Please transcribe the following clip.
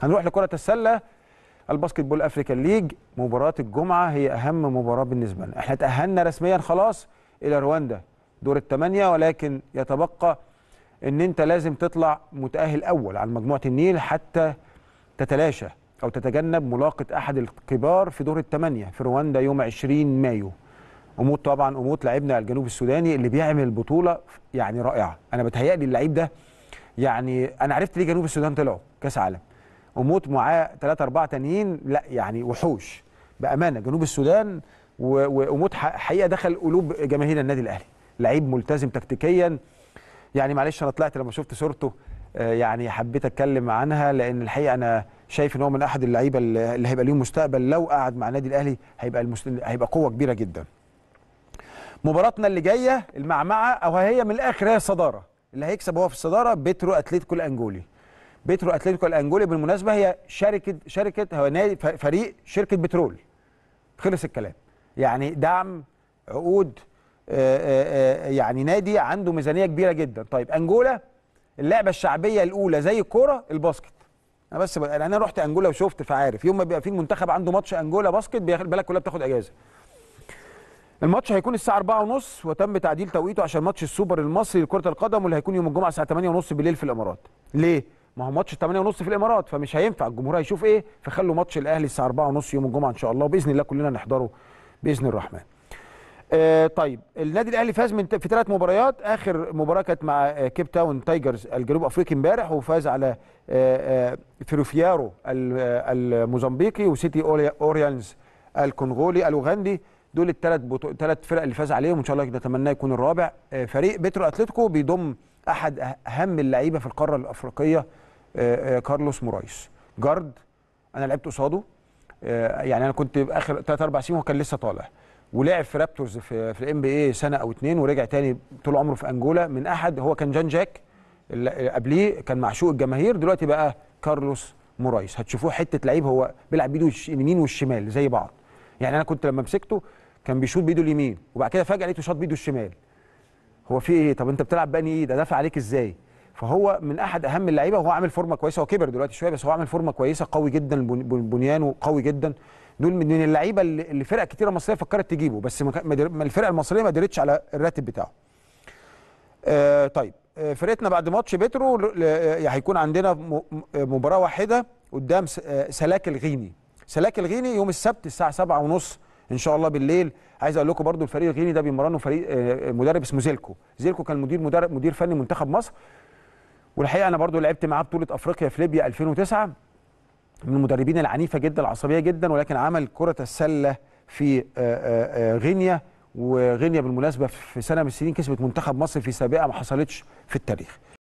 هنروح لكرة السلة الباسكت بول افريكان ليج مباراة الجمعة هي أهم مباراة بالنسبة لنا احنا تأهلنا رسميا خلاص إلى رواندا دور الثمانية ولكن يتبقى ان انت لازم تطلع متأهل أول على مجموعة النيل حتى تتلاشى أو تتجنب ملاقة أحد الكبار في دور الثمانية في رواندا يوم 20 مايو أموت طبعا أموت لاعبنا الجنوب السوداني اللي بيعمل بطولة يعني رائعة أنا بتهيألي اللعيب ده يعني أنا عرفت ليه جنوب السودان طلعوا كأس عالم وموت معاه ثلاثة أربعة تانيين لا يعني وحوش بأمانة جنوب السودان وموت حقيقة دخل قلوب جماهير النادي الأهلي لعيب ملتزم تكتيكيا يعني معلش أنا طلعت لما شفت صورته آه، يعني حبيت أتكلم عنها لأن الحقيقة أنا شايف ان هو من احد اللعيبه اللي هيبقى ليهم مستقبل لو قعد مع النادي الاهلي هيبقى المسل... هيبقى قوه كبيره جدا. مباراتنا اللي جايه المعمعه او هي من الاخر هي الصداره اللي هيكسب هو في الصداره بيترو اتليتيكو الانجولي. بترو اتلتيكو الانجولي بالمناسبه هي شركه شركه هو نادي فريق شركه بترول خلص الكلام يعني دعم عقود آه، آه، آه، يعني نادي عنده ميزانيه كبيره جدا طيب انجولا اللعبه الشعبيه الاولى زي الكوره الباسكت انا بس بقى انا رحت انجولا وشفت فعارف يوم ما بيبقى في المنتخب عنده ماتش انجولا باسكت البلد كلها بتاخد اجازه الماتش هيكون الساعه 4:30 وتم تعديل توقيته عشان ماتش السوبر المصري لكره القدم واللي هيكون يوم الجمعه الساعه 8:30 بالليل في الامارات ليه ما هو ماتش 8 ونص في الامارات فمش هينفع الجمهور هيشوف ايه فخلوا ماتش الاهلي الساعه 4 ونص يوم الجمعه ان شاء الله وباذن الله كلنا نحضره باذن الرحمن آه طيب النادي الاهلي فاز من في ثلاث مباريات اخر مباراه كانت مع آه، كيب تاون تايجرز الجنوب افريقي امبارح وفاز على آه، آه، فيروفيارو الموزمبيقي وسيتي اوريانز الكونغولي الاوغندي دول الثلاث ثلاث فرق اللي فاز عليهم ان شاء الله نتمناه يكون الرابع فريق بترو اتلتيكو بيضم احد اهم اللعيبه في القاره الافريقيه آه، آه، كارلوس مورايس جارد انا لعبت قصاده آه، يعني انا كنت اخر 3 4 سنين وكان لسه طالع ولعب في رابتورز في, في الام بي اي سنه او اتنين ورجع تاني طول عمره في انجولا من احد هو كان جان جاك اللي قبليه كان معشوق الجماهير دلوقتي بقى كارلوس مورايس هتشوفوه حته لعيب هو بيلعب بايده اليمين والشمال زي بعض يعني انا كنت لما مسكته كان بيشوط بايده اليمين وبعد كده فجاه لقيته شاط بايده الشمال هو في ايه طب انت بتلعب باني ايه ده دافع عليك ازاي فهو من احد اهم اللعيبه وهو عامل فورمه كويسه هو كبر دلوقتي شويه بس هو عامل فورمه كويسه قوي جدا بنيانه قوي جدا دول من اللعيبه اللي فرق كتيره مصريه فكرت تجيبه بس ما الفرق المصريه ما قدرتش على الراتب بتاعه. آه طيب آه، فرقتنا بعد ماتش بترو آه، يعني هيكون عندنا مباراه واحده قدام آه، سلاك الغيني. سلاك الغيني يوم السبت الساعه 7:30 ان شاء الله بالليل عايز اقول لكم برضو الفريق الغيني ده بيمرنه فريق مدرب اسمه زيلكو زيلكو كان مدير مدرب مدير فني منتخب مصر والحقيقه انا برضو لعبت معاه بطوله افريقيا في ليبيا 2009 من المدربين العنيفه جدا العصبيه جدا ولكن عمل كره السله في آه، آه، آه، غينيا وغينيا بالمناسبه في سنه من السنين كسبت منتخب مصر في سابقه ما حصلتش في التاريخ